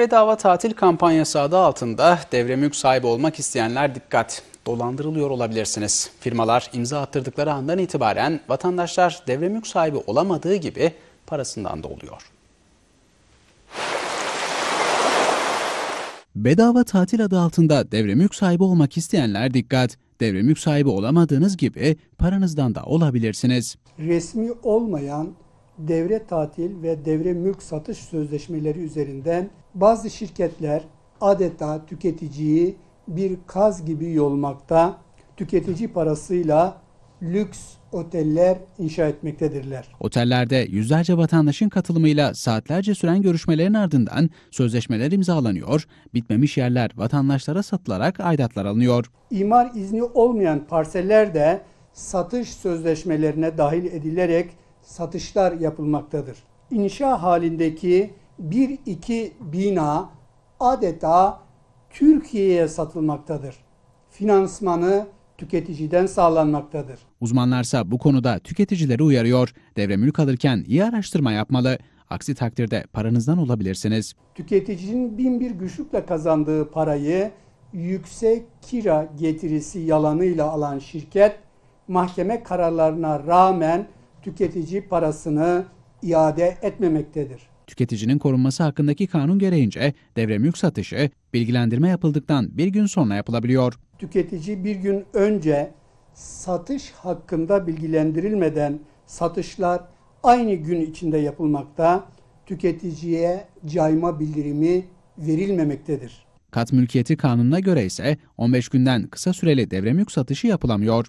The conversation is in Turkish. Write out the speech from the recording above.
Bedava tatil kampanyası adı altında devre mülk sahibi olmak isteyenler dikkat. Dolandırılıyor olabilirsiniz. Firmalar imza attırdıkları andan itibaren vatandaşlar devre mülk sahibi olamadığı gibi parasından da oluyor. Bedava tatil adı altında devre mülk sahibi olmak isteyenler dikkat. Devre mülk sahibi olamadığınız gibi paranızdan da olabilirsiniz. Resmi olmayan devre tatil ve devre mülk satış sözleşmeleri üzerinden bazı şirketler adeta tüketiciyi bir kaz gibi yolmakta, tüketici parasıyla lüks oteller inşa etmektedirler. Otellerde yüzlerce vatandaşın katılımıyla saatlerce süren görüşmelerin ardından sözleşmeler imzalanıyor, bitmemiş yerler vatandaşlara satılarak aidatlar alınıyor. İmar izni olmayan parseller de satış sözleşmelerine dahil edilerek satışlar yapılmaktadır. İnşa halindeki bir iki bina adeta Türkiye'ye satılmaktadır. Finansmanı tüketiciden sağlanmaktadır. Uzmanlarsa bu konuda tüketicileri uyarıyor. Devre mülk alırken iyi araştırma yapmalı. Aksi takdirde paranızdan olabilirsiniz. Tüketicinin bin bir güçlükle kazandığı parayı yüksek kira getirisi yalanıyla alan şirket mahkeme kararlarına rağmen tüketici parasını iade etmemektedir. Tüketicinin korunması hakkındaki kanun gereğince devre mülk satışı bilgilendirme yapıldıktan bir gün sonra yapılabiliyor. Tüketici bir gün önce satış hakkında bilgilendirilmeden satışlar aynı gün içinde yapılmakta, tüketiciye cayma bildirimi verilmemektedir. Kat mülkiyeti kanununa göre ise 15 günden kısa süreli devre mülk satışı yapılamıyor.